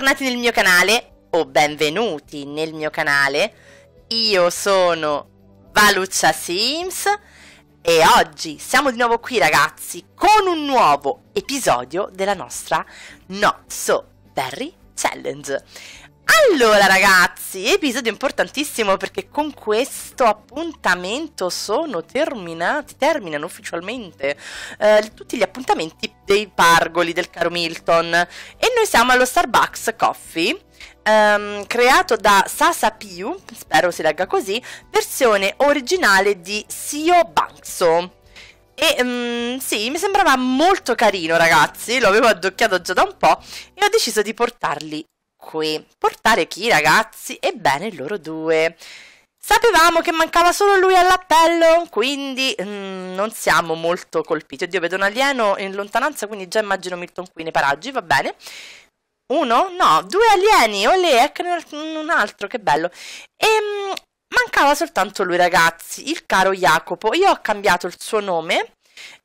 bentornati nel mio canale, o benvenuti nel mio canale. Io sono Valuccia Sims e oggi siamo di nuovo qui ragazzi con un nuovo episodio della nostra Not So Berry Challenge. Allora ragazzi, episodio importantissimo perché con questo appuntamento sono terminati, terminano ufficialmente eh, tutti gli appuntamenti dei pargoli del caro Milton e noi siamo allo Starbucks Coffee Um, creato da Sasa Piu, spero si legga così, versione originale di Sio Banxo. E um, sì, mi sembrava molto carino ragazzi, L'avevo avevo addocchiato già da un po' e ho deciso di portarli qui. Portare chi, ragazzi? Ebbene, loro due. Sapevamo che mancava solo lui all'appello, quindi mm, non siamo molto colpiti. Oddio, vedo un alieno in lontananza, quindi già immagino Milton qui nei paraggi, va bene. Uno? No, due alieni, olè, ecco un altro, che bello. E mm, mancava soltanto lui, ragazzi, il caro Jacopo. Io ho cambiato il suo nome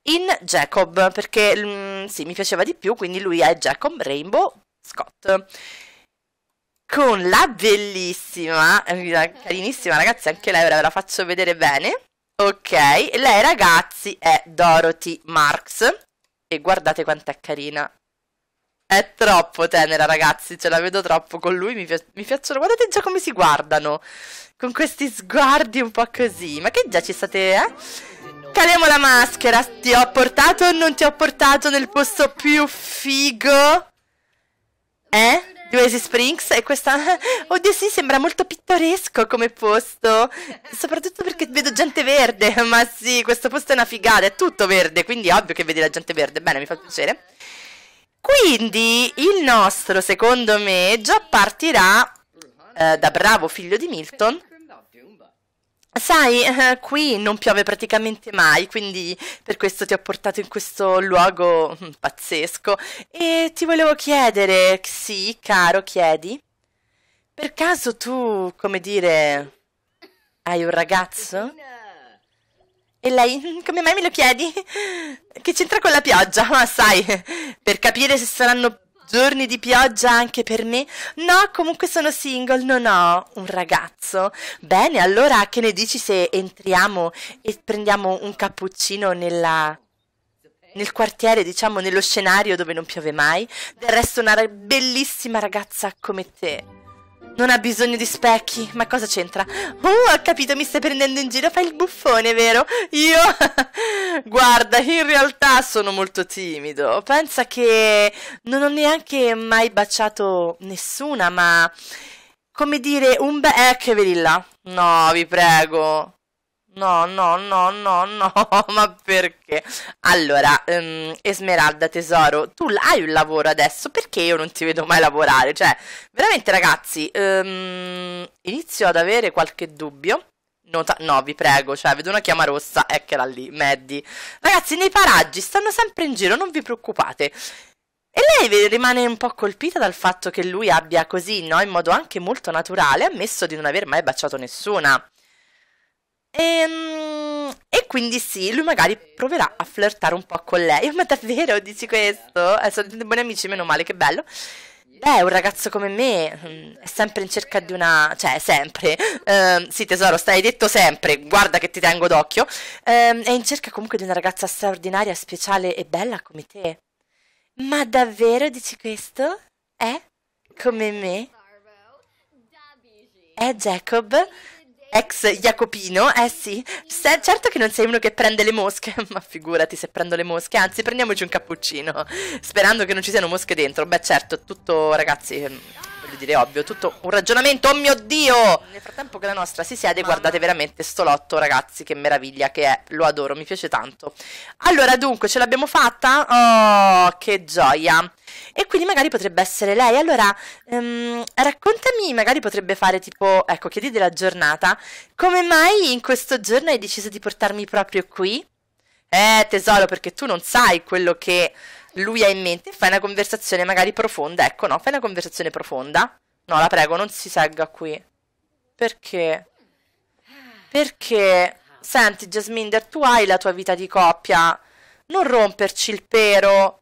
in Jacob, perché mm, sì, mi piaceva di più, quindi lui è Jacob Rainbow Scott con la bellissima, eh. carinissima ragazzi, anche lei ora ve la faccio vedere bene. Ok, lei ragazzi è Dorothy Marx e guardate quant'è carina. È troppo tenera ragazzi, ce la vedo troppo con lui, mi, pi mi piacciono, guardate già come si guardano, con questi sguardi un po' così, ma che già ci state, eh? Caliamo la maschera, ti ho portato o non ti ho portato nel posto più figo? Eh? Gracie Springs e questa... Oddio sì, sembra molto pittoresco come posto, soprattutto perché vedo gente verde, ma sì, questo posto è una figata, è tutto verde, quindi ovvio che vedi la gente verde, bene, mi fa piacere. Quindi il nostro, secondo me, già partirà eh, da bravo figlio di Milton Sai, eh, qui non piove praticamente mai, quindi per questo ti ho portato in questo luogo mm, pazzesco. E ti volevo chiedere, sì, caro, chiedi? Per caso tu, come dire, hai un ragazzo? E lei, come mai me lo chiedi? Che c'entra con la pioggia? Ma sai, per capire se saranno giorni di pioggia anche per me? No, comunque sono single, non ho un ragazzo. Bene, allora che ne dici se entriamo e prendiamo un cappuccino nella, nel quartiere, diciamo, nello scenario dove non piove mai? Del resto una bellissima ragazza come te non ha bisogno di specchi, ma cosa c'entra? Uh, ho capito, mi stai prendendo in giro, fai il buffone, vero? Io? Guarda, in realtà sono molto timido. Pensa che non ho neanche mai baciato nessuna, ma... Come dire, un be... Eh, che vedi là. No, vi prego. No, no, no, no, no, ma perché? Allora, um, Esmeralda, tesoro, tu hai un lavoro adesso, perché io non ti vedo mai lavorare? Cioè, veramente ragazzi, um, inizio ad avere qualche dubbio. Nota no, vi prego, cioè, vedo una chiama rossa, eccola lì, Maddy. Ragazzi, nei paraggi, stanno sempre in giro, non vi preoccupate. E lei rimane un po' colpita dal fatto che lui abbia così, no, in modo anche molto naturale, ammesso di non aver mai baciato nessuna. E, ehm, e, quindi sì, lui magari proverà a flirtare un po' con lei. Ma davvero dici questo? Eh, sono buoni amici, meno male, che bello. Beh, un ragazzo come me mm, è sempre in cerca di una... cioè, sempre. Eh, sì, tesoro, stai detto sempre, guarda che ti tengo d'occhio. Eh, è in cerca comunque di una ragazza straordinaria, speciale e bella come te. Ma davvero dici questo? Eh? Come me? Eh, Jacob? ex Jacopino, eh sì, se, certo che non sei uno che prende le mosche, ma figurati se prendo le mosche, anzi prendiamoci un cappuccino, sperando che non ci siano mosche dentro, beh certo, tutto ragazzi Eh sembri dire ovvio, tutto un ragionamento, oh mio Dio! Nel frattempo che la nostra si siede, Mamma. guardate veramente sto lotto, ragazzi, che meraviglia che è, lo adoro, mi piace tanto. Allora, dunque, ce l'abbiamo fatta? Oh, che gioia! E quindi magari potrebbe essere lei. Allora, um, raccontami, magari potrebbe fare tipo, ecco, chiedi della giornata, come mai in questo giorno hai deciso di portarmi proprio qui? Eh, tesoro, perché tu non sai quello che lui ha in mente, fai una conversazione magari profonda, ecco no, fai una conversazione profonda. No, la prego, non si segga qui. Perché? Perché? Senti, Jasminder, tu hai la tua vita di coppia. Non romperci il pero.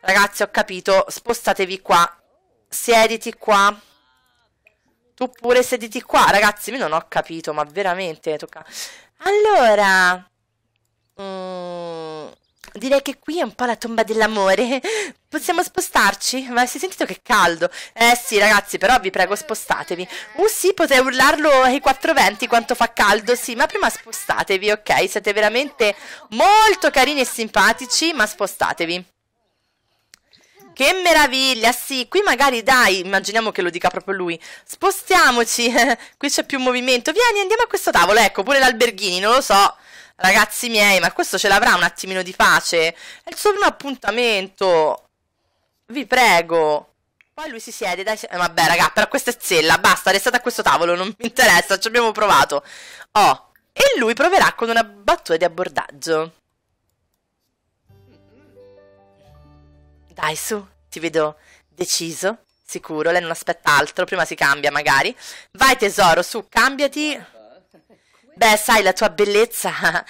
Ragazzi, ho capito. Spostatevi qua. Siediti qua. Tu pure sediti qua. Ragazzi, io non ho capito, ma veramente tocca. Allora... Mm, Direi che qui è un po' la tomba dell'amore. Possiamo spostarci? Ma si è sentito che caldo? Eh sì, ragazzi, però vi prego spostatevi. Uh sì, potrei urlarlo ai quattro venti quanto fa caldo, sì, ma prima spostatevi, ok? Siete veramente molto carini e simpatici, ma spostatevi. Che meraviglia, sì, qui magari dai, immaginiamo che lo dica proprio lui. Spostiamoci, qui c'è più movimento. Vieni, andiamo a questo tavolo, ecco, pure l'alberghini, non lo so. Ragazzi miei, ma questo ce l'avrà un attimino di pace? È solo un appuntamento. Vi prego. Poi lui si siede, dai... Eh, vabbè, raga, però questa è zella, basta, restate a questo tavolo, non mi interessa, ci abbiamo provato. Oh, e lui proverà con una battuta di abbordaggio. Dai, su, ti vedo deciso, sicuro, lei non aspetta altro, prima si cambia magari. Vai tesoro, su, cambiati. Beh, sai, la tua bellezza,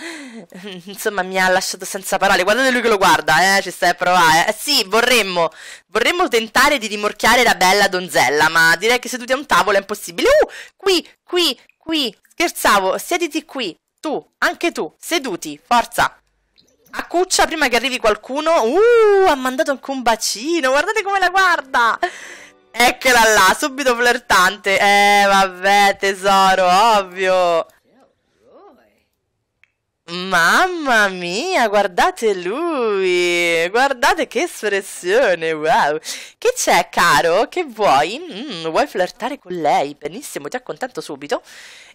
insomma, mi ha lasciato senza parole. Guardate lui che lo guarda, eh, ci stai a provare. Eh, sì, vorremmo, vorremmo tentare di rimorchiare la bella donzella, ma direi che seduti a un tavolo è impossibile. Uh, qui, qui, qui, scherzavo, siediti qui. Tu, anche tu, seduti, forza. A cuccia prima che arrivi qualcuno. Uh, ha mandato anche un bacino, guardate come la guarda. Eccola là, subito flirtante. Eh, vabbè, tesoro, ovvio. Mamma mia, guardate lui! Guardate che espressione, wow! Che c'è, caro? Che vuoi? Mm, vuoi flirtare con lei? Benissimo, ti accontento subito.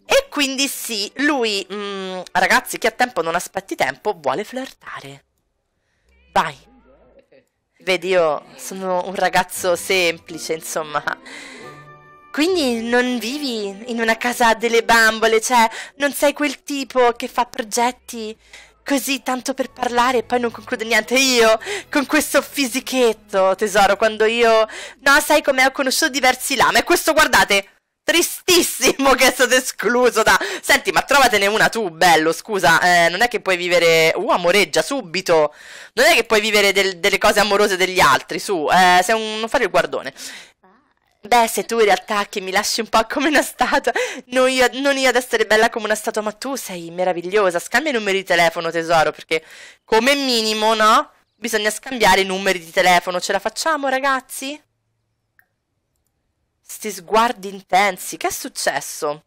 E quindi sì, lui, mm, ragazzi, chi ha tempo non aspetti tempo, vuole flirtare. Vai! Vedi, io sono un ragazzo semplice, insomma... Quindi non vivi in una casa delle bambole, cioè non sei quel tipo che fa progetti così tanto per parlare e poi non conclude niente io con questo fisichetto, tesoro, quando io... No, sai come ho conosciuto diversi lama e questo, guardate, tristissimo che è stato escluso da... Senti, ma trovatene una tu, bello, scusa, eh, non è che puoi vivere... Uh, amoreggia, subito! Non è che puoi vivere del, delle cose amorose degli altri, su, eh, sei un... non fare il guardone. Beh, se tu in realtà che mi lasci un po' come una statua, non io, non io ad essere bella come una statua, ma tu sei meravigliosa. Scambia i numeri di telefono, tesoro, perché come minimo, no? Bisogna scambiare i numeri di telefono. Ce la facciamo, ragazzi? Sti sguardi intensi. Che è successo?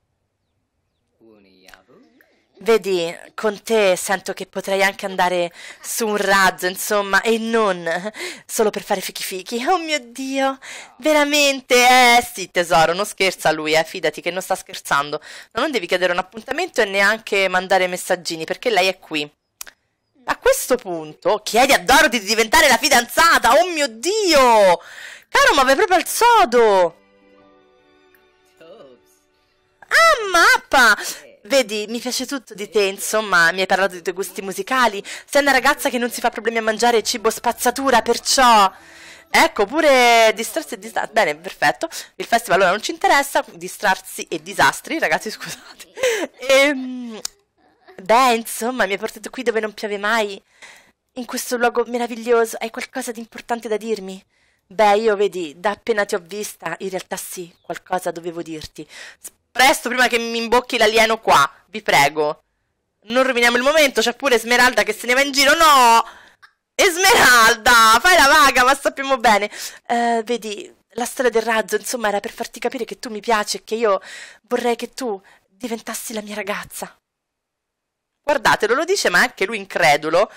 Vedi, con te sento che potrei anche andare su un razzo, insomma, e non solo per fare fichi fichi. Oh mio Dio, veramente? Eh sì, tesoro, non scherza lui, eh, fidati che non sta scherzando. non devi chiedere un appuntamento e neanche mandare messaggini, perché lei è qui. A questo punto, chiedi a Dorothy di diventare la fidanzata, oh mio Dio! Caro, ma vai proprio al sodo! Ah, mappa! Eh. Vedi, mi piace tutto di te, insomma, mi hai parlato dei tuoi gusti musicali. Sei una ragazza che non si fa problemi a mangiare cibo spazzatura, perciò... Ecco, pure distrarsi e disastri. Bene, perfetto. Il festival allora non ci interessa. Distrarsi e disastri, ragazzi, scusate. E, ehm, beh, insomma, mi hai portato qui dove non piove mai. In questo luogo meraviglioso. Hai qualcosa di importante da dirmi? Beh, io vedi, da appena ti ho vista, in realtà sì, qualcosa dovevo dirti. Presto, prima che mi imbocchi l'alieno qua, vi prego. Non roviniamo il momento, c'è pure Smeralda che se ne va in giro, no! Esmeralda, fai la vaga, ma sappiamo bene. Uh, vedi, la storia del razzo, insomma, era per farti capire che tu mi piaci e che io vorrei che tu diventassi la mia ragazza. Guardatelo, lo dice, ma anche lui incredulo.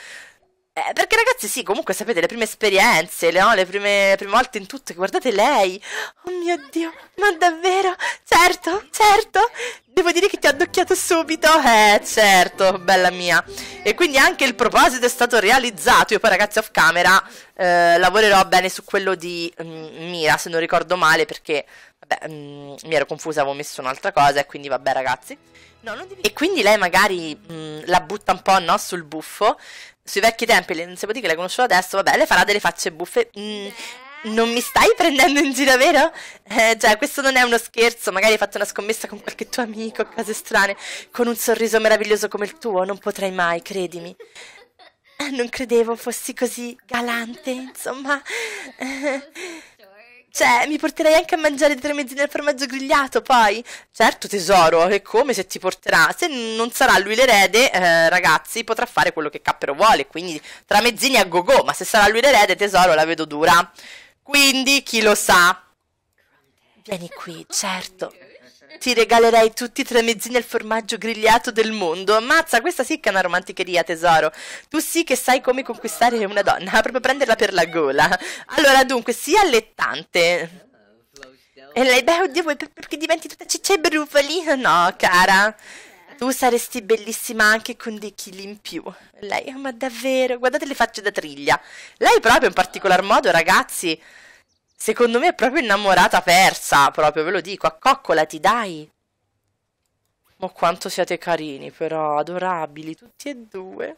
Eh, perché ragazzi, sì, comunque sapete, le prime esperienze, le, no? le prime, prime, volte in tutto, guardate lei. Oh mio Dio, ma davvero? Certo, certo. Devo dire che ti ha addocchiato subito. Eh, certo, bella mia. E quindi anche il proposito è stato realizzato. Io poi ragazzi off camera eh, lavorerò bene su quello di mm, Mira, se non ricordo male, perché vabbè, mm, mi ero confusa, avevo messo un'altra cosa e quindi vabbè ragazzi. No, devi... E quindi lei magari mh, mm, la butta un po' no, sul buffo. Sui vecchi tempi, non si può dire che la conoscevo adesso, vabbè, le farà delle facce buffe. Mh, mm, eh. non mi stai prendendo in giro, vero? Eh, già, questo non è uno scherzo. Magari hai fatto una scommessa con qualche tuo amico, cose strane. Con un sorriso meraviglioso come il tuo, non potrei mai, credimi. Eh, non credevo fossi così galante, insomma. Eh. Cioè, mi porterei anche a mangiare tre mezzine al formaggio grigliato poi? Certo, tesoro, e come se ti porterà? Se non sarà lui l'erede, eh, ragazzi, potrà fare quello che Cappero vuole, quindi tra mezzini a go go, ma se sarà lui l'erede, tesoro, la vedo dura. Quindi, chi lo sa? Vieni qui, certo. Ti regalerei tutti i tramezzini al formaggio grigliato del mondo. Ammazza, questa sì che è una romanticheria, tesoro. Tu sì che sai come conquistare una donna, proprio prenderla per la gola. Allora, dunque, sii allettante. E lei, beh, oddio, vuoi perché diventi tutta ciccia e brufoli? No, cara. Tu saresti bellissima anche con dei chili in più. Lei, ma davvero, guardate le facce da triglia. Lei proprio in particolar modo, ragazzi. Secondo me è proprio innamorata persa, proprio, ve lo dico, accoccolati, dai. Ma oh, quanto siete carini, però, adorabili, tutti e due.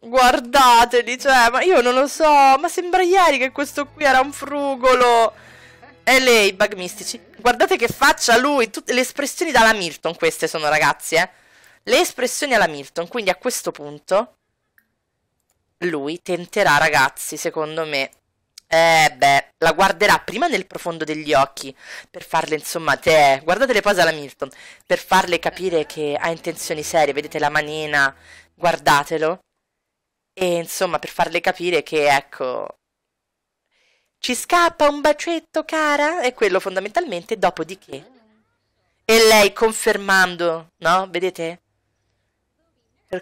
Guardateli, cioè, ma io non lo so, ma sembra ieri che questo qui era un frugolo. E lei, i bug mistici. Guardate che faccia lui, tutte le espressioni dalla Milton queste sono, ragazzi, eh. Le espressioni alla Milton, quindi a questo punto lui tenterà, ragazzi, secondo me, eh beh, la guarderà prima nel profondo degli occhi, per farle insomma, te, guardate le pose alla Milton, per farle capire che ha intenzioni serie, vedete la manina, guardatelo, e insomma per farle capire che ecco, ci scappa un bacetto cara, e quello fondamentalmente, dopodiché, e lei confermando, no, vedete?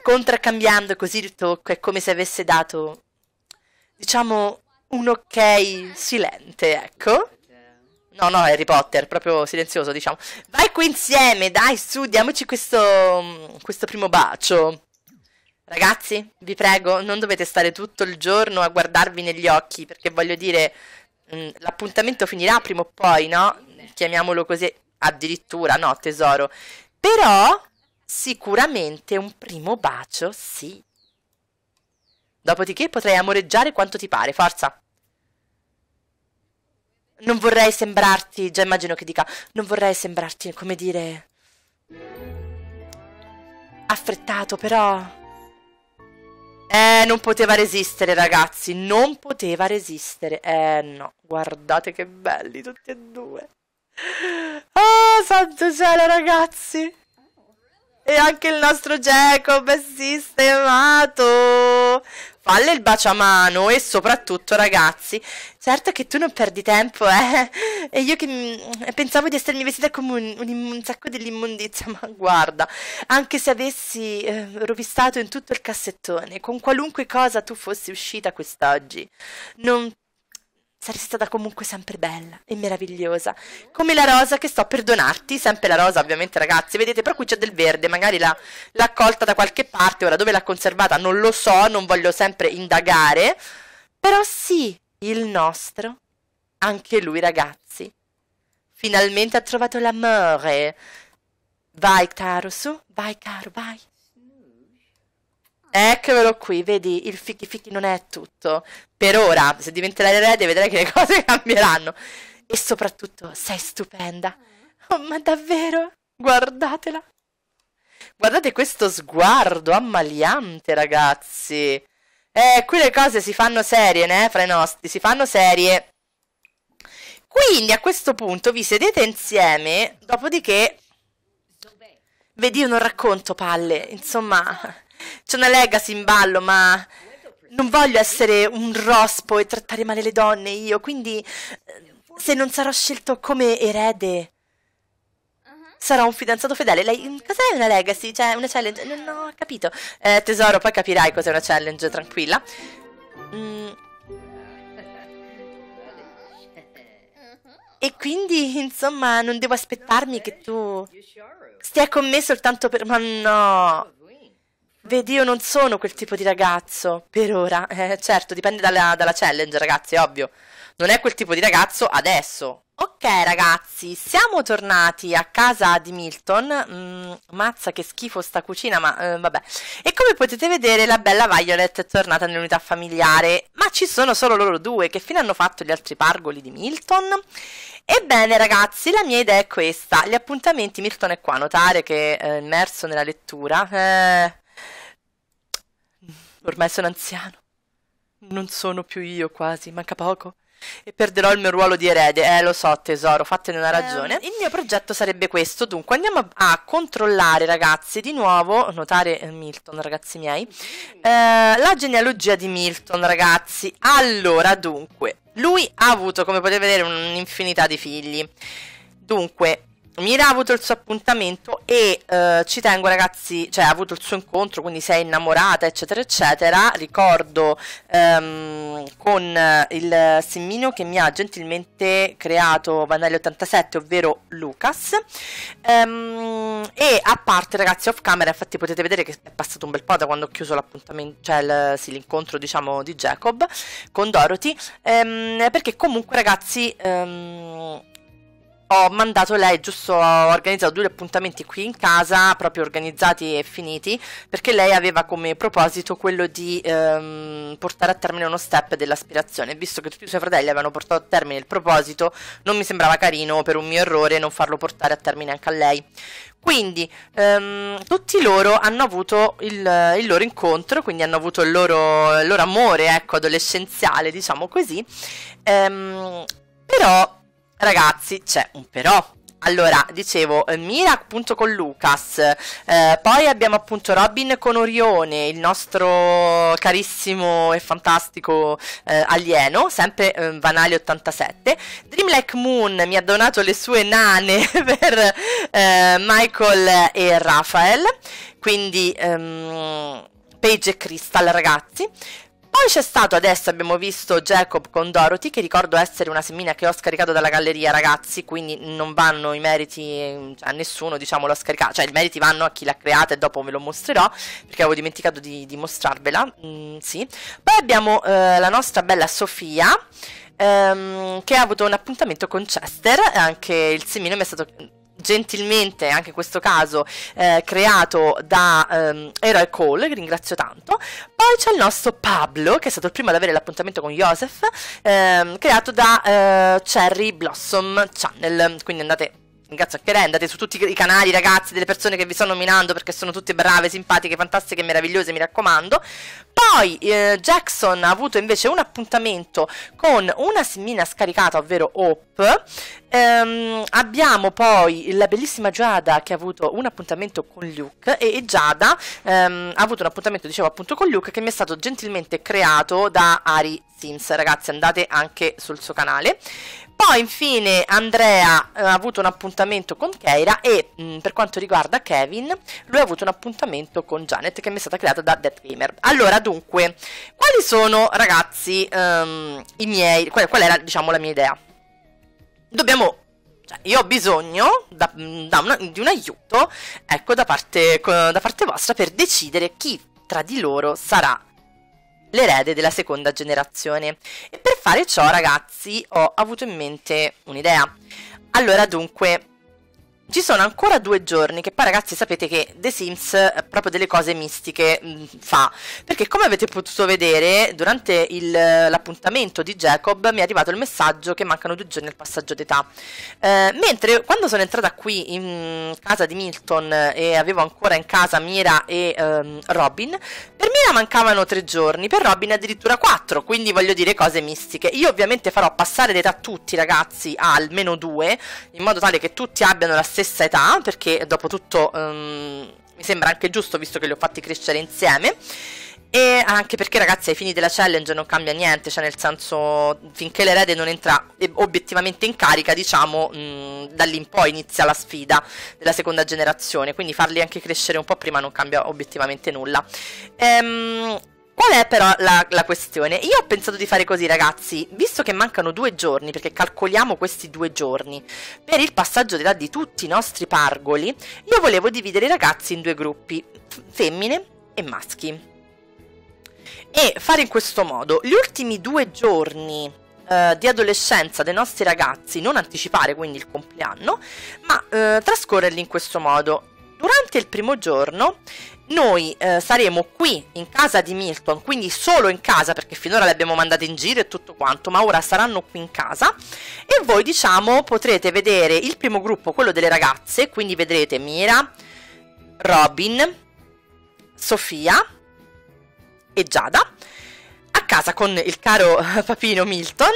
Contraccambiando così il tocco, è come se avesse dato, diciamo, un ok silente, ecco. No, no, Harry Potter, proprio silenzioso, diciamo. Vai qui insieme, dai, su, diamoci questo, questo primo bacio. Ragazzi, vi prego, non dovete stare tutto il giorno a guardarvi negli occhi, perché voglio dire, mm, l'appuntamento finirà prima o poi, no? Chiamiamolo così, addirittura, no, tesoro. Però, sicuramente un primo bacio, sì. Dopodiché potrai amoreggiare quanto ti pare, forza. Non vorrei sembrarti, già immagino che dica, non vorrei sembrarti, come dire... Affrettato, però... Eh, non poteva resistere, ragazzi, non poteva resistere. Eh, no, guardate che belli tutti e due. oh, santo cielo, ragazzi! E anche il nostro Jacob è sistemato. Falle il baciamano e soprattutto ragazzi, certo che tu non perdi tempo, eh. E io che mm, pensavo di essermi vestita come un, un, un sacco dell'immondizia, ma guarda, anche se avessi eh, rovistato in tutto il cassettone, con qualunque cosa tu fossi uscita quest'oggi, non saresti stata comunque sempre bella e meravigliosa, come la rosa che sto per donarti, sempre la rosa ovviamente ragazzi, vedete però qui c'è del verde, magari l'ha, colta da qualche parte, ora dove l'ha conservata non lo so, non voglio sempre indagare, però sì, il nostro, anche lui ragazzi, finalmente ha trovato l'amore, vai caro su, vai caro, vai. Eccolo qui, vedi, il fichi, fichi non è tutto. Per ora, se diventerai erede, vedrai che le cose cambieranno. E soprattutto, sei stupenda. Oh, ma davvero? Guardatela. Guardate questo sguardo ammaliante, ragazzi. Eh, qui le cose si fanno serie, né? Fra i nostri, si fanno serie. Quindi a questo punto vi sedete insieme, dopodiché... Vedi, io non racconto palle, insomma... C'è una legacy in ballo, ma non voglio essere un rospo e trattare male le donne io, quindi eh, se non sarò scelto come erede uh-huh. sarò un fidanzato fedele. Lei, mm, cos'è una legacy? Cioè, una challenge? Non, ho capito. Eh, tesoro, poi capirai cos'è una challenge, tranquilla. Mm. E quindi, insomma, non devo aspettarmi che tu stia con me soltanto per... Ma no... Vedi, io non sono quel tipo di ragazzo. Per ora, eh, certo, dipende dalla, dalla challenge, ragazzi, ovvio. Non è quel tipo di ragazzo adesso. Ok ragazzi, siamo tornati a casa di Milton, mm, mazza che schifo sta cucina, ma eh, vabbè. E come potete vedere la bella Violet è tornata nell'unità familiare, ma ci sono solo loro due, che fine hanno fatto gli altri pargoli di Milton? Ebbene ragazzi, la mia idea è questa, gli appuntamenti, Milton è qua, notare che eh, è immerso nella lettura, eh Ormai sono anziano. Non sono più io quasi, manca poco. E perderò il mio ruolo di erede. Eh, lo so, tesoro, fatene una ragione. Eh, il mio progetto sarebbe questo. Dunque, andiamo a controllare, ragazzi, di nuovo. Notare eh, Milton, ragazzi miei. Eh, la genealogia di Milton, ragazzi. Allora, dunque, lui ha avuto, come potete vedere, un'infinità di figli. Dunque, Mira ha avuto il suo appuntamento e eh, ci tengo ragazzi, cioè ha avuto il suo incontro, quindi si è innamorata eccetera eccetera, ricordo ehm, con eh, il simmino che mi ha gentilmente creato Vanelli 87, ovvero Lucas, ehm, e a parte ragazzi off camera, infatti potete vedere che è passato un bel po' da quando ho chiuso l'appuntamento, cioè l'incontro sì, diciamo di Jacob con Dorothy, ehm, perché comunque ragazzi ehm, ho mandato lei, giusto, ho organizzato due appuntamenti qui in casa, proprio organizzati e finiti, perché lei aveva come proposito quello di ehm, portare a termine uno step dell'aspirazione. Visto che tutti i suoi fratelli avevano portato a termine il proposito, non mi sembrava carino per un mio errore non farlo portare a termine anche a lei. Quindi ehm, tutti loro hanno avuto il, il, loro incontro, quindi hanno avuto il loro, il loro amore, ecco, adolescenziale, diciamo così. Ehm, però Ragazzi, c'è un però. Allora, dicevo, eh, Mira appunto con Lucas, eh, poi abbiamo appunto Robin con Orione, il nostro carissimo e fantastico eh, alieno, sempre eh, Vanale 87. Dreamlike Moon mi ha donato le sue nane per eh, Michael e Rafael, quindi... Ehm, Page e Crystal, ragazzi. Poi c'è stato adesso, abbiamo visto Jacob con Dorothy, che ricordo essere una semina che ho scaricato dalla galleria, ragazzi, quindi non vanno i meriti mm, a nessuno, diciamo, l'ho scaricata, cioè i meriti vanno a chi l'ha creata e dopo ve lo mostrerò, perché avevo dimenticato di, di mostrarvela, mm, sì. Poi abbiamo eh, la nostra bella Sofia, ehm, che ha avuto un appuntamento con Chester, anche il semino mi è stato gentilmente anche in questo caso eh, creato da ehm, Errol Cole, che ringrazio tanto. Poi c'è il nostro Pablo, che è stato il primo ad avere l'appuntamento con Joseph, ehm, creato da eh, Cherry Blossom Channel. Quindi andate Ringrazio anche lei, andate su tutti i canali ragazzi delle persone che vi sto nominando perché sono tutte brave, simpatiche, fantastiche, meravigliose, mi raccomando. Poi eh, Jackson ha avuto invece un appuntamento con una simmina scaricata, ovvero Hope, Ehm, abbiamo poi la bellissima Giada che ha avuto un appuntamento con Luke e, e Giada ehm, ha avuto un appuntamento, dicevo appunto, con Luke che mi è stato gentilmente creato da Ari Sims. Ragazzi, andate anche sul suo canale. Poi infine Andrea eh, ha avuto un appuntamento con Keira e mh, mm, per quanto riguarda Kevin, lui ha avuto un appuntamento con Janet che mi è stata creata da Death Gamer. Allora, dunque, quali sono, ragazzi, um, i miei, qual, qual era, diciamo, la mia idea? dobbiamo cioè, io ho bisogno da, da una, di un aiuto, ecco, da parte, da parte vostra per decidere chi tra di loro sarà l'erede della seconda generazione. E per fare ciò, ragazzi, ho avuto in mente un'idea. Allora, dunque, ci sono ancora due giorni che poi ragazzi sapete che The Sims eh, proprio delle cose mistiche mh, mm, fa, perché come avete potuto vedere durante eh, l'appuntamento di Jacob mi è arrivato il messaggio che mancano due giorni al passaggio d'età, eh, mentre quando sono entrata qui in casa di Milton eh, e avevo ancora in casa Mira e ehm, Robin, Antonina mancavano tre giorni, per Robin addirittura quattro, quindi voglio dire cose mistiche. Io ovviamente farò passare l'età a tutti i ragazzi a almeno due, in modo tale che tutti abbiano la stessa età, perché dopo tutto um, mi sembra anche giusto visto che li ho fatti crescere insieme. E anche perché, ragazzi, ai fini della challenge non cambia niente, cioè nel senso, finché l'erede non entra obiettivamente in carica, diciamo, mh, da lì in poi inizia la sfida della seconda generazione, quindi farli anche crescere un po' prima non cambia obiettivamente nulla. Ehm, Qual è però la, la, questione? Io ho pensato di fare così, ragazzi, visto che mancano due giorni, perché calcoliamo questi due giorni, per il passaggio d'età di tutti i nostri pargoli, io volevo dividere i ragazzi in due gruppi, femmine e maschi e fare in questo modo gli ultimi due giorni eh, di adolescenza dei nostri ragazzi, non anticipare quindi il compleanno, ma eh, trascorrerli in questo modo. Durante il primo giorno noi eh, saremo qui in casa di Milton, quindi solo in casa perché finora le abbiamo mandate in giro e tutto quanto, ma ora saranno qui in casa e voi diciamo potrete vedere il primo gruppo, quello delle ragazze, quindi vedrete Mira, Robin, Sofia, e Giada a casa con il caro papino Milton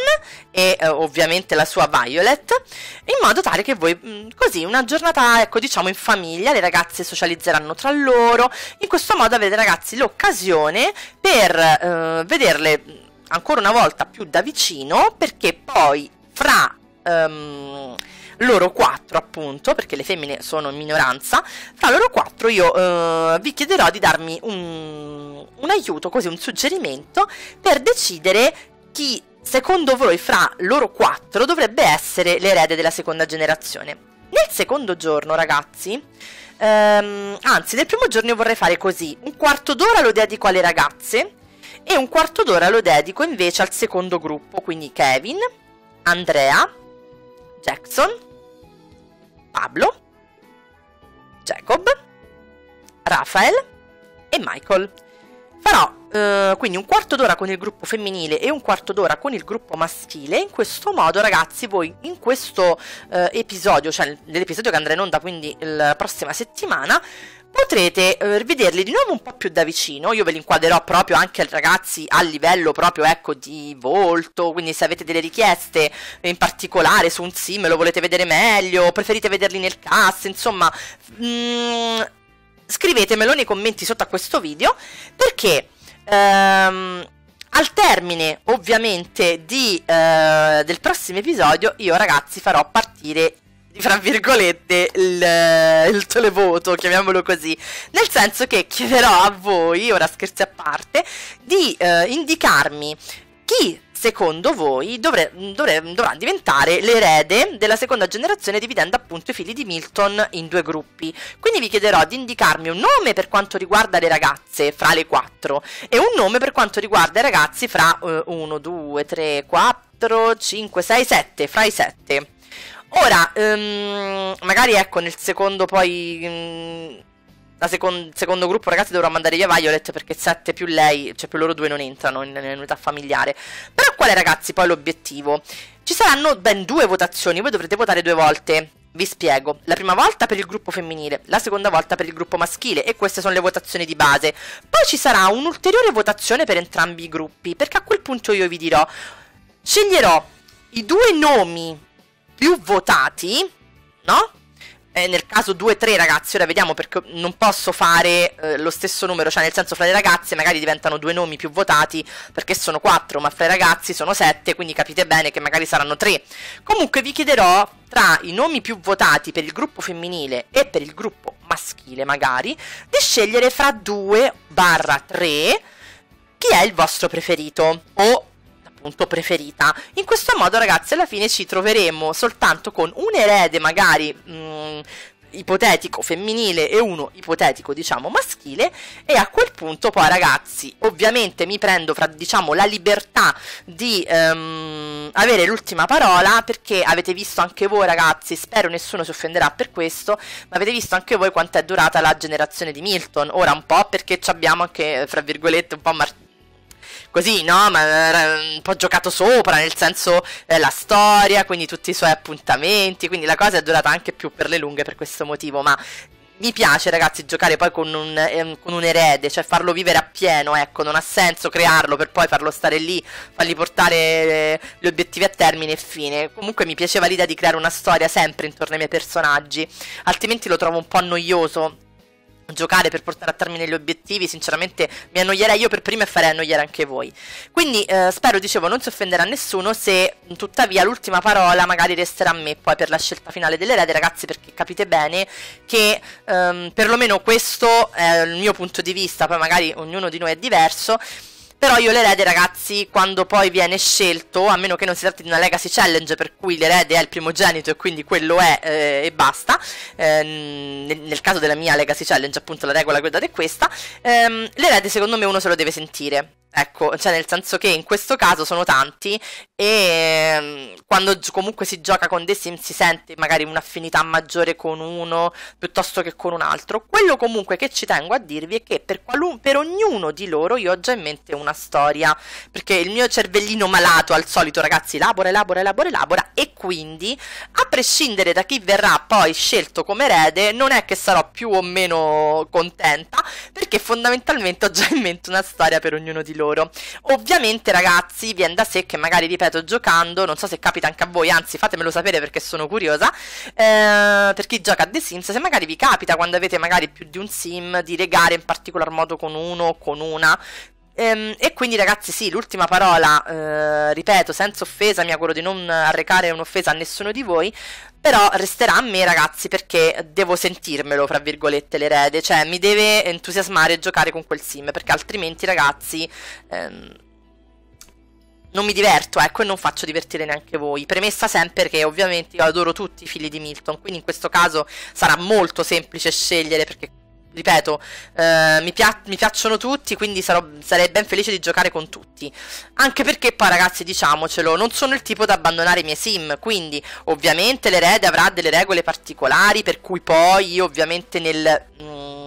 e eh, ovviamente la sua Violet, in modo tale che voi, mm, così, una giornata, ecco, diciamo in famiglia, le ragazze socializzeranno tra loro, in questo modo avete ragazzi l'occasione per eh, vederle mm, ancora una volta più da vicino, perché poi fra... Um, loro quattro appunto, perché le femmine sono in minoranza, fra loro quattro io eh, vi chiederò di darmi un, un aiuto, così un suggerimento per decidere chi secondo voi fra loro quattro dovrebbe essere l'erede della seconda generazione. Nel secondo giorno, ragazzi, ehm, anzi, nel primo giorno io vorrei fare così: un quarto d'ora lo dedico alle ragazze e un quarto d'ora lo dedico invece al secondo gruppo, quindi Kevin, Andrea, Jackson, Pablo, Jacob, Rafael e Michael. Farò eh, quindi un quarto d'ora con il gruppo femminile e un quarto d'ora con il gruppo maschile. In questo modo, ragazzi, voi in questo eh, episodio, cioè nell'episodio che andrà in onda quindi la prossima settimana, potrete eh, vederli di nuovo un po' più da vicino. Io ve li inquadrerò proprio anche ragazzi a livello proprio ecco di volto, quindi se avete delle richieste eh, in particolare su un sim lo volete vedere meglio, preferite vederli nel cast, insomma, mm, scrivetemelo nei commenti sotto a questo video perché ehm, al termine ovviamente di, eh, del prossimo episodio io ragazzi farò partire fra virgolette, il, eh, il, televoto, chiamiamolo così. Nel senso che chiederò a voi, ora scherzi a parte, di eh, indicarmi chi secondo voi dovre, dovre, dovrà diventare l'erede della seconda generazione dividendo appunto i figli di Milton in due gruppi. Quindi vi chiederò di indicarmi un nome per quanto riguarda le ragazze fra le quattro e un nome per quanto riguarda i ragazzi fra 1, 2, 3, 4, 5, 6, 7, fra i sette. Ora, um, magari ecco, nel secondo poi... Um, mm, Second, secondo gruppo, ragazzi, dovrò mandare via Violet perché 7 più lei, cioè più loro due non entrano in, nell'unità familiare. Però qual è, ragazzi, poi l'obiettivo? Ci saranno ben due votazioni, voi dovrete votare due volte. Vi spiego, la prima volta per il gruppo femminile, la seconda volta per il gruppo maschile e queste sono le votazioni di base. Poi ci sarà un'ulteriore votazione per entrambi i gruppi, perché a quel punto io vi dirò, sceglierò i due nomi più votati, no? Eh, nel caso 2-3 ragazzi, ora vediamo perché non posso fare eh, lo stesso numero, cioè nel senso fra le ragazze magari diventano due nomi più votati perché sono 4, ma fra i ragazzi sono 7, quindi capite bene che magari saranno 3. Comunque vi chiederò tra i nomi più votati per il gruppo femminile e per il gruppo maschile magari, di scegliere fra 2 3 chi è il vostro preferito o appunto preferita. In questo modo ragazzi alla fine ci troveremo soltanto con un erede magari mh, mm, ipotetico femminile e uno ipotetico diciamo maschile e a quel punto poi ragazzi ovviamente mi prendo fra diciamo la libertà di um, avere l'ultima parola perché avete visto anche voi ragazzi spero nessuno si offenderà per questo ma avete visto anche voi quanto è durata la generazione di Milton ora un po' perché abbiamo anche fra virgolette un po' mar- così, no? Ma un po' giocato sopra, nel senso eh, la storia, quindi tutti i suoi appuntamenti, quindi la cosa è durata anche più per le lunghe per questo motivo, ma mi piace ragazzi giocare poi con un, ehm, con un, erede, cioè farlo vivere appieno, ecco, non ha senso crearlo per poi farlo stare lì, fargli portare eh, gli obiettivi a termine e fine. Comunque mi piaceva l'idea di creare una storia sempre intorno ai miei personaggi, altrimenti lo trovo un po' noioso giocare per portare a termine gli obiettivi, sinceramente mi annoierei io per prima e farei annoiare anche voi. Quindi eh, spero, dicevo, non si offenderà nessuno se tuttavia l'ultima parola magari resterà a me poi per la scelta finale dell'erede, ragazzi, perché capite bene che ehm, perlomeno questo è il mio punto di vista, poi magari ognuno di noi è diverso. Però io l'erede, ragazzi, quando poi viene scelto, a meno che non si tratti di una legacy challenge, per cui l'erede è il primogenito e quindi quello è eh, e basta, ehm, nel, nel, caso della mia legacy challenge, appunto, la regola guardate è questa, ehm, l'erede secondo me uno se lo deve sentire. Ecco, cioè nel senso che in questo caso sono tanti e mm, quando comunque si gioca con The Sims si sente magari un'affinità maggiore con uno piuttosto che con un altro. Quello comunque che ci tengo a dirvi è che per, qualun- per ognuno di loro io ho già in mente una storia, perché il mio cervellino malato al solito ragazzi elabora, elabora, elabora, elabora e quindi a prescindere da chi verrà poi scelto come erede non è che sarò più o meno contenta perché fondamentalmente ho già in mente una storia per ognuno di loro loro. Ovviamente, ragazzi, viene da sé che magari, ripeto, giocando, non so se capita anche a voi, anzi, fatemelo sapere perché sono curiosa. Eh, per chi gioca a The Sims, se magari vi capita quando avete magari più di un sim di regare in particolar modo con uno o con una Ehm, e quindi ragazzi sì, l'ultima parola, eh, ripeto, senza offesa, mi auguro di non arrecare un'offesa a nessuno di voi, però resterà a me ragazzi perché devo sentirmelo, fra virgolette, l'erede, cioè mi deve entusiasmare giocare con quel sim, perché altrimenti ragazzi... Ehm, non mi diverto, ecco, e non faccio divertire neanche voi. Premessa sempre che ovviamente io adoro tutti i figli di Milton, quindi in questo caso sarà molto semplice scegliere perché ripeto, eh, mi, pia mi, piacciono tutti, quindi sarò, sarei ben felice di giocare con tutti. Anche perché poi ragazzi, diciamocelo, non sono il tipo da abbandonare i miei sim, quindi ovviamente l'erede avrà delle regole particolari, per cui poi io ovviamente nel... Mm,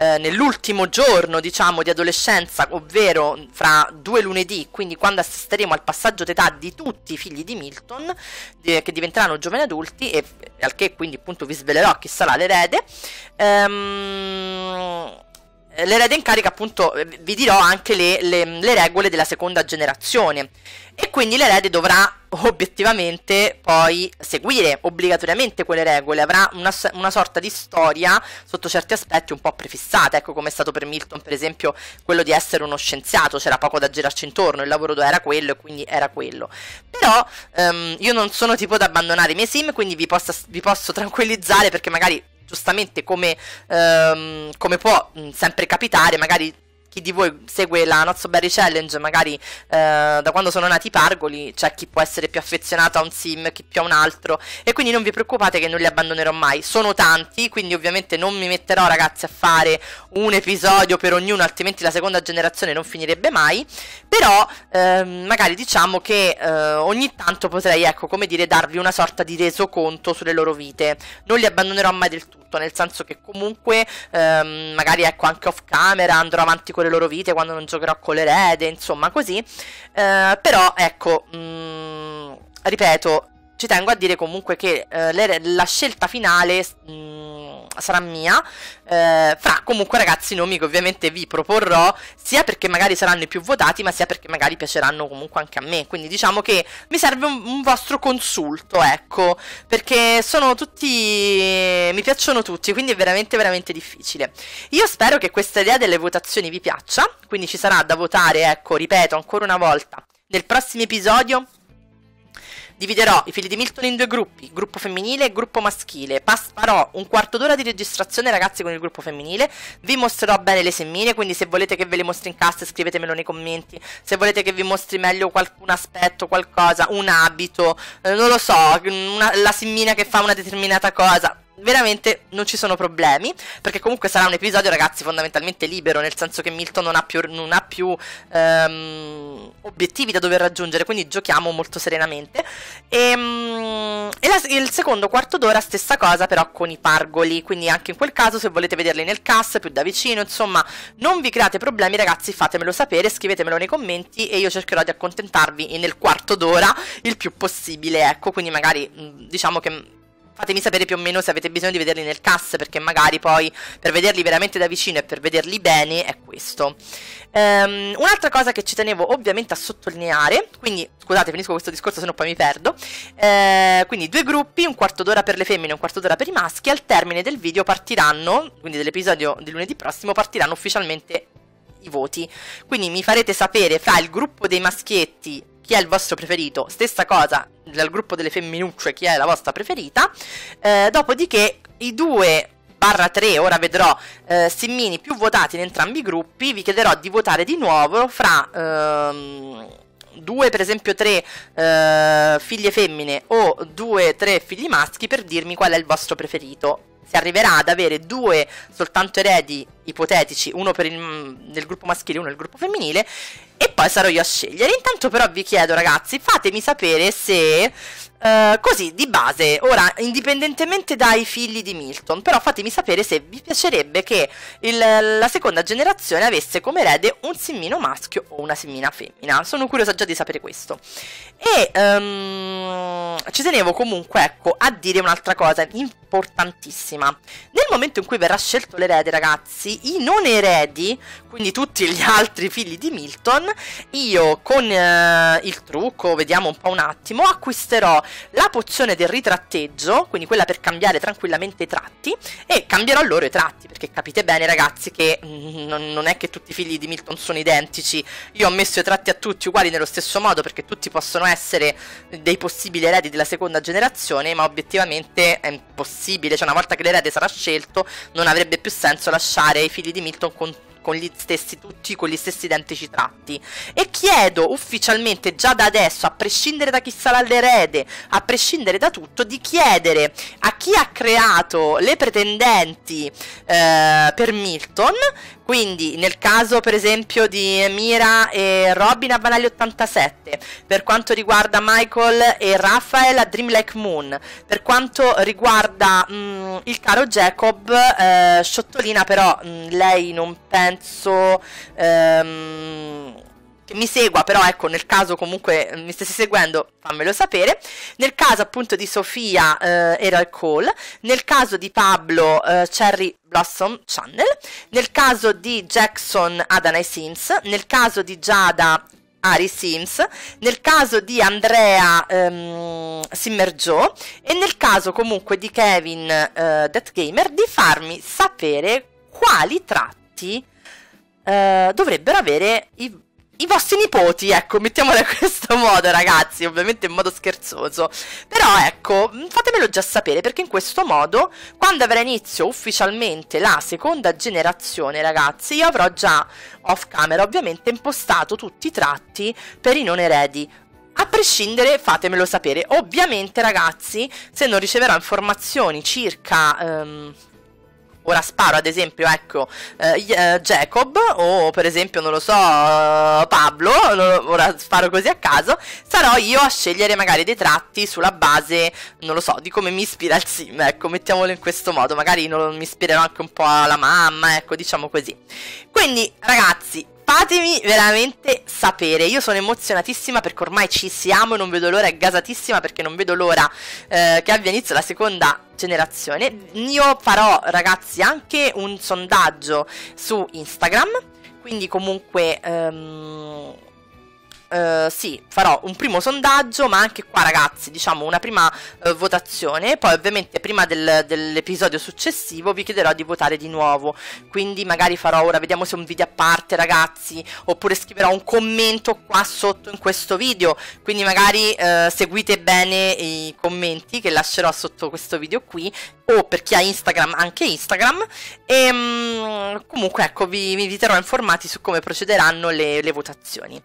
eh, nell'ultimo giorno, diciamo, di adolescenza, ovvero fra due lunedì, quindi quando assisteremo al passaggio d'età di tutti i figli di Milton, eh, che diventeranno giovani adulti, e al che quindi appunto vi svelerò chi sarà l'erede. Ehm eh, l'erede in carica appunto eh, vi dirò anche le, le, le regole della seconda generazione e quindi l'erede dovrà obiettivamente poi seguire obbligatoriamente quelle regole, avrà una, una, sorta di storia sotto certi aspetti un po' prefissata, ecco come è stato per Milton per esempio quello di essere uno scienziato, c'era poco da girarci intorno, il lavoro era quello e quindi era quello. Però ehm, io non sono tipo da abbandonare i miei sim, quindi vi posso, vi posso tranquillizzare perché magari giustamente come, ehm, come può mh, mm, sempre capitare, magari chi di voi segue la Not So Berry Challenge, magari eh, da quando sono nati i pargoli, c'è chi può essere più affezionato a un sim, chi più a un altro, e quindi non vi preoccupate che non li abbandonerò mai. Sono tanti, quindi ovviamente non mi metterò ragazzi a fare un episodio per ognuno, altrimenti la seconda generazione non finirebbe mai, però eh, magari diciamo che eh, ogni tanto potrei, ecco, come dire, darvi una sorta di resoconto sulle loro vite. Non li abbandonerò mai del tutto tutto, nel senso che comunque ehm, magari ecco anche off camera andrò avanti con le loro vite quando non giocherò con l'erede, insomma così. Eh, però ecco, mh, mm, ripeto, ci tengo a dire comunque che eh, la scelta finale... Mh, mm, sarà mia, eh, fra comunque ragazzi i nomi che ovviamente vi proporrò, sia perché magari saranno i più votati, ma sia perché magari piaceranno comunque anche a me. Quindi diciamo che mi serve un, un vostro consulto, ecco, perché sono tutti... mi piacciono tutti, quindi è veramente veramente difficile. Io spero che questa idea delle votazioni vi piaccia, quindi ci sarà da votare, ecco, ripeto ancora una volta, nel prossimo episodio Dividerò i figli di Milton in due gruppi, gruppo femminile e gruppo maschile. Pas- farò un quarto d'ora di registrazione, ragazzi, con il gruppo femminile. Vi mostrerò bene le semmine, quindi se volete che ve le mostri in cast scrivetemelo nei commenti. Se volete che vi mostri meglio qualcun aspetto, qualcosa, un abito, eh, non lo so, una, la semmina che fa una determinata cosa veramente non ci sono problemi, perché comunque sarà un episodio, ragazzi, fondamentalmente libero, nel senso che Milton non ha più, non ha più um, obiettivi da dover raggiungere, quindi giochiamo molto serenamente. E, um, e la, il secondo quarto d'ora stessa cosa, però con i pargoli, quindi anche in quel caso se volete vederli nel cast più da vicino, insomma, non vi create problemi, ragazzi, fatemelo sapere, scrivetemelo nei commenti e io cercherò di accontentarvi nel quarto d'ora il più possibile, ecco, quindi magari mm, diciamo che Fatemi sapere più o meno se avete bisogno di vederli nel cast perché magari poi per vederli veramente da vicino e per vederli bene è questo. Um, un'altra cosa che ci tenevo ovviamente a sottolineare, quindi scusate finisco questo discorso se no poi mi perdo, eh, quindi due gruppi, un quarto d'ora per le femmine e un quarto d'ora per i maschi, al termine del video partiranno, quindi dell'episodio di lunedì prossimo partiranno ufficialmente i voti. Quindi mi farete sapere fra il gruppo dei maschietti chi è il vostro preferito, stessa cosa dal gruppo delle femminucce, chi è la vostra preferita, eh, dopodiché i due barra 3, ora vedrò eh, simmini più votati in entrambi i gruppi, vi chiederò di votare di nuovo fra... Ehm, due per esempio tre eh, figlie femmine o due tre figli maschi per dirmi qual è il vostro preferito. Si arriverà ad avere due soltanto eredi ipotetici, uno per il, mm, nel gruppo maschile e uno nel gruppo femminile, e poi sarò io a scegliere. Intanto però vi chiedo ragazzi, fatemi sapere se... Uh, così di base, ora indipendentemente dai figli di Milton, però fatemi sapere se vi piacerebbe che il, la seconda generazione avesse come erede un simmino maschio o una simmina femmina. Sono curiosa già di sapere questo. E um, ci tenevo comunque ecco, a dire un'altra cosa importantissima. Nel momento in cui verrà scelto l'erede, ragazzi, i non eredi, quindi tutti gli altri figli di Milton, io con eh, il trucco, vediamo un po' un attimo, acquisterò la pozione del ritratteggio, quindi quella per cambiare tranquillamente i tratti, e cambierò loro i tratti, perché capite bene ragazzi che mm, non è che tutti i figli di Milton sono identici, io ho messo i tratti a tutti uguali nello stesso modo, perché tutti possono essere dei possibili eredi della seconda generazione, ma obiettivamente è impossibile, cioè una volta che l'erede sarà scelto non avrebbe più senso lasciare i figli di Milton con, con gli stessi, tutti con gli stessi identici tratti. E chiedo ufficialmente già da adesso, a prescindere da chi sarà l'erede, a prescindere da tutto, di chiedere a chi ha creato le pretendenti eh, per Milton quindi nel caso per esempio di Mira e Robin a Vanaglio 87, per quanto riguarda Michael e Raphael a Dreamlike Moon, per quanto riguarda mh, mm, il caro Jacob, eh, Sciottolina però mh, mm, lei non penso... Ehm, che mi segua, però ecco nel caso comunque eh, mi stessi seguendo fammelo sapere, nel caso appunto di Sofia eh, era call, nel caso di Pablo eh, Cherry Blossom Channel, nel caso di Jackson Adana Sims, nel caso di Giada Ari Sims, nel caso di Andrea ehm, Joe e nel caso comunque di Kevin eh, That Gamer di farmi sapere quali tratti eh, dovrebbero avere i i vostri nipoti, ecco, mettiamola in questo modo, ragazzi, ovviamente in modo scherzoso. Però ecco, mm, fatemelo già sapere perché in questo modo, quando avrà inizio ufficialmente la seconda generazione, ragazzi, io avrò già off camera ovviamente impostato tutti i tratti per i non eredi. A prescindere fatemelo sapere. Ovviamente, ragazzi, se non riceverò informazioni circa... Um, ora sparo ad esempio, ecco, eh, eh, Jacob o per esempio, non lo so, eh, Pablo, ora sparo così a caso, sarò io a scegliere magari dei tratti sulla base, non lo so, di come mi ispira il sim, ecco, mettiamolo in questo modo, magari non mi ispirerò anche un po' alla mamma, ecco, diciamo così. Quindi ragazzi, fatemi veramente sapere. Io sono emozionatissima perché ormai ci siamo e non vedo l'ora, è gasatissima perché non vedo l'ora eh, che abbia inizio la seconda generazione. Io farò, ragazzi, anche un sondaggio su Instagram. Quindi comunque... Ehm eh, sì, farò un primo sondaggio, ma anche qua ragazzi, diciamo una prima uh, votazione, poi ovviamente prima del, dell'episodio successivo vi chiederò di votare di nuovo, quindi magari farò ora, vediamo se un video a parte ragazzi, oppure scriverò un commento qua sotto in questo video, quindi magari uh, seguite bene i commenti che lascerò sotto questo video qui o per chi ha Instagram anche Instagram e ehm, mh, comunque ecco vi, vi, terrò informati su come procederanno le, le votazioni.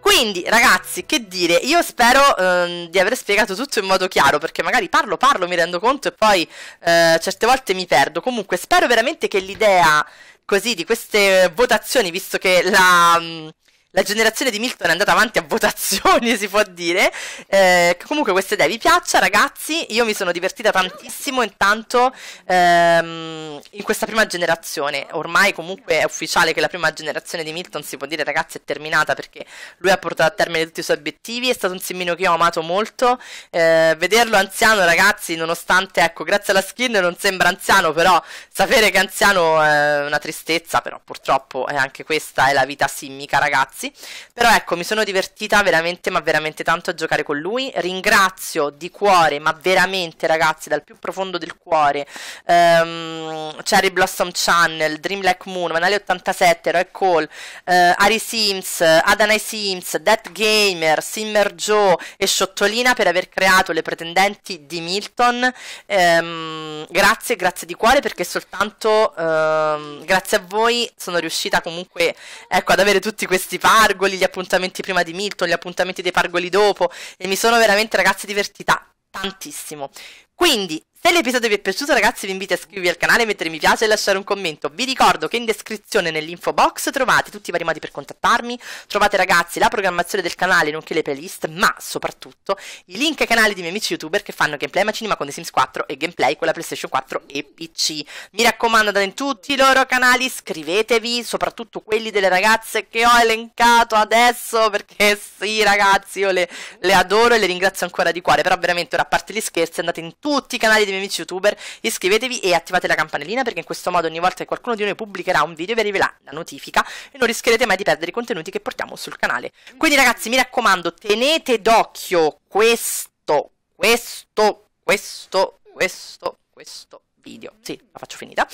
Quindi ragazzi, che dire, io spero ehm, di aver spiegato tutto in modo chiaro, perché magari parlo, parlo, mi rendo conto e poi eh, certe volte mi perdo. Comunque spero veramente che l'idea così di queste votazioni, visto che la... Mh, mm, la generazione di Milton è andata avanti a votazioni, si può dire. Eh, comunque queste idee vi piaccia, ragazzi. Io mi sono divertita tantissimo intanto ehm, in questa prima generazione. Ormai comunque è ufficiale che la prima generazione di Milton, si può dire, ragazzi, è terminata perché lui ha portato a termine tutti i suoi obiettivi. È stato un simmino che io ho amato molto. Eh, vederlo anziano, ragazzi, nonostante, ecco, grazie alla skin non sembra anziano, però sapere che anziano è una tristezza, però purtroppo è anche questa è la vita simmica, ragazzi ragazzi. Però ecco, mi sono divertita veramente, ma veramente tanto a giocare con lui. Ringrazio di cuore, ma veramente ragazzi, dal più profondo del cuore, ehm, Cherry Blossom Channel, Dream Like Moon, Manale87, Roy Cole, eh, Ari Sims, Adanai Sims, Death Gamer, Simmer Joe e Sciottolina per aver creato le pretendenti di Milton. Ehm, grazie, grazie di cuore perché soltanto ehm, grazie a voi sono riuscita comunque ecco, ad avere tutti questi pargoli, gli appuntamenti prima di Milton, gli appuntamenti dei pargoli dopo e mi sono veramente ragazzi divertita tantissimo. Quindi se l'episodio vi è piaciuto ragazzi vi invito a iscrivervi al canale, mettere mi piace e lasciare un commento. Vi ricordo che in descrizione nell'info box trovate tutti i vari modi per contattarmi, trovate ragazzi la programmazione del canale nonché le playlist, ma soprattutto i link ai canali di miei amici youtuber che fanno gameplay ma cinema con The Sims 4 e gameplay con la PlayStation 4 e PC. Mi raccomando andate in tutti i loro canali, iscrivetevi, soprattutto quelli delle ragazze che ho elencato adesso perché sì ragazzi io le, le adoro e le ringrazio ancora di cuore, però veramente ora a parte gli scherzi andate in tutti i canali di miei carissimi amici youtuber, iscrivetevi e attivate la campanellina perché in questo modo ogni volta che qualcuno di noi pubblicherà un video vi arriverà la notifica e non rischierete mai di perdere i contenuti che portiamo sul canale. Quindi ragazzi, mi raccomando, tenete d'occhio questo, questo, questo, questo, questo video. Sì, la faccio finita.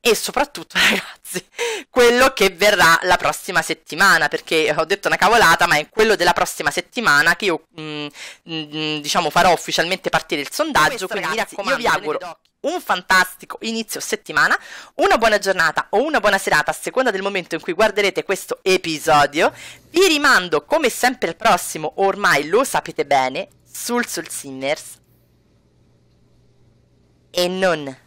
E soprattutto, ragazzi, quello che verrà la prossima settimana, perché ho detto una cavolata, ma è quello della prossima settimana che io, mh, mm, mh, mm, diciamo, farò ufficialmente partire il sondaggio. Questo, quindi ragazzi, mi io vi auguro un fantastico inizio settimana, una buona giornata o una buona serata a seconda del momento in cui guarderete questo episodio. Vi rimando come sempre al prossimo, ormai lo sapete bene, sul Soul Sinners e non.